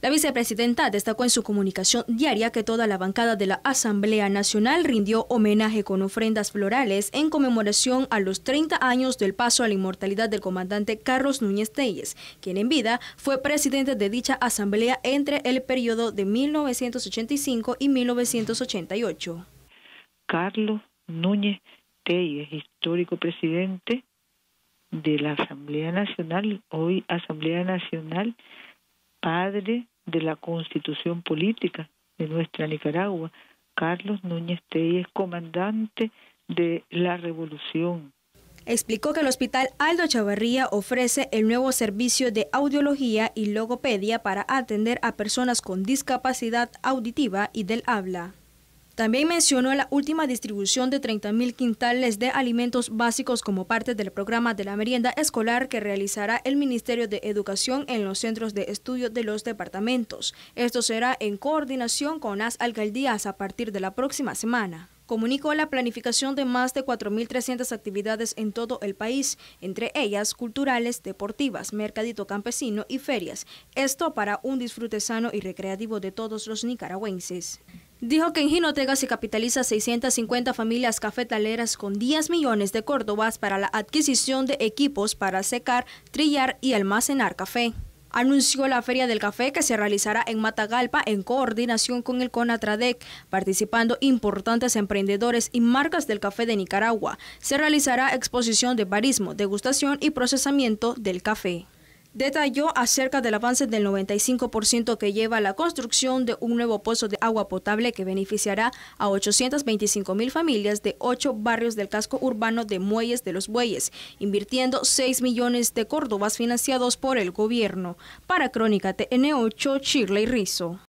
La vicepresidenta destacó en su comunicación diaria que toda la bancada de la Asamblea Nacional rindió homenaje con ofrendas florales en conmemoración a los 30 años del paso a la inmortalidad del comandante Carlos Núñez Telles, quien en vida fue presidente de dicha asamblea entre el periodo de 1985 y 1988. Carlos Núñez Telles, histórico presidente de la Asamblea Nacional, hoy Asamblea Nacional padre de la constitución política de nuestra Nicaragua, Carlos Núñez Telles, comandante de la revolución. Explicó que el Hospital Aldo Chavarría ofrece el nuevo servicio de audiología y logopedia para atender a personas con discapacidad auditiva y del habla. También mencionó la última distribución de 30.000 quintales de alimentos básicos como parte del programa de la merienda escolar que realizará el Ministerio de Educación en los centros de estudio de los departamentos. Esto será en coordinación con las alcaldías a partir de la próxima semana comunicó la planificación de más de 4.300 actividades en todo el país, entre ellas culturales, deportivas, mercadito campesino y ferias. Esto para un disfrute sano y recreativo de todos los nicaragüenses. Dijo que en Ginotega se capitaliza 650 familias cafetaleras con 10 millones de córdobas para la adquisición de equipos para secar, trillar y almacenar café anunció la Feria del Café que se realizará en Matagalpa en coordinación con el CONATRADEC, participando importantes emprendedores y marcas del café de Nicaragua. Se realizará exposición de barismo, degustación y procesamiento del café detalló acerca del avance del 95% que lleva a la construcción de un nuevo pozo de agua potable que beneficiará a 825 mil familias de ocho barrios del casco urbano de Muelles de los Bueyes, invirtiendo 6 millones de córdobas financiados por el gobierno. Para Crónica TN8, Shirley Rizo.